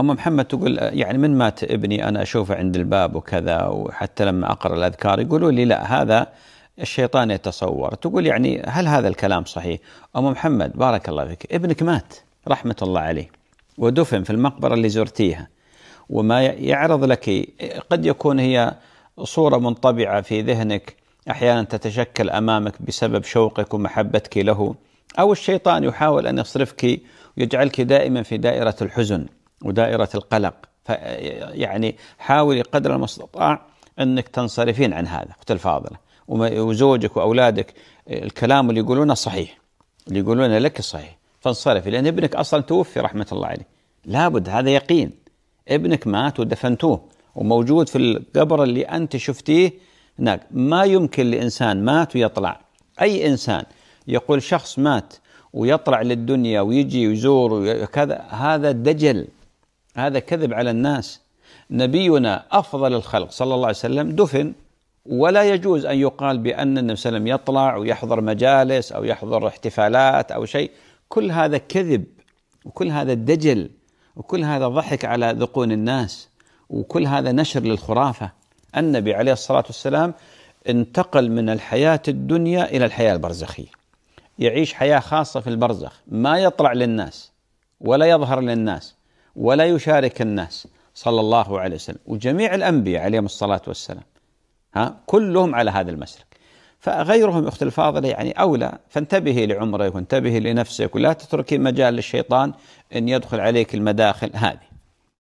أم محمد تقول يعني من مات ابني أنا أشوفه عند الباب وكذا وحتى لما أقرأ الأذكار يقولوا لي لا هذا الشيطان يتصور تقول يعني هل هذا الكلام صحيح أم محمد بارك الله فيك ابنك مات رحمة الله عليه ودفن في المقبرة اللي زرتيها وما يعرض لك قد يكون هي صورة منطبعة في ذهنك أحيانا تتشكل أمامك بسبب شوقك ومحبتك له أو الشيطان يحاول أن يصرفك ويجعلك دائما في دائرة الحزن ودائرة القلق يعني حاولي قدر المستطاع أنك تنصرفين عن هذا أخت الفاضلة وزوجك وأولادك الكلام اللي يقولونه صحيح اللي يقولونه لك صحيح فانصرفي لأن ابنك أصلا توفي رحمة الله عليه لابد هذا يقين ابنك مات ودفنتوه وموجود في القبر اللي أنت شفتيه هناك ما يمكن لإنسان مات ويطلع أي إنسان يقول شخص مات ويطلع للدنيا ويجي ويزور وكذا هذا دجل هذا كذب على الناس نبينا افضل الخلق صلى الله عليه وسلم دفن ولا يجوز ان يقال بان النبي صلى الله عليه وسلم يطلع ويحضر مجالس او يحضر احتفالات او شيء كل هذا كذب وكل هذا دجل وكل هذا ضحك على ذقون الناس وكل هذا نشر للخرافه النبي عليه الصلاه والسلام انتقل من الحياه الدنيا الى الحياه البرزخيه يعيش حياه خاصه في البرزخ ما يطلع للناس ولا يظهر للناس ولا يشارك الناس صلى الله عليه وسلم وجميع الأنبياء عليهم الصلاة والسلام ها كلهم على هذا المسلك فغيرهم أخت الفاضلة يعني أولى فانتبهي لعمرك وانتبهي لنفسك ولا تتركي مجال للشيطان أن يدخل عليك المداخل هذه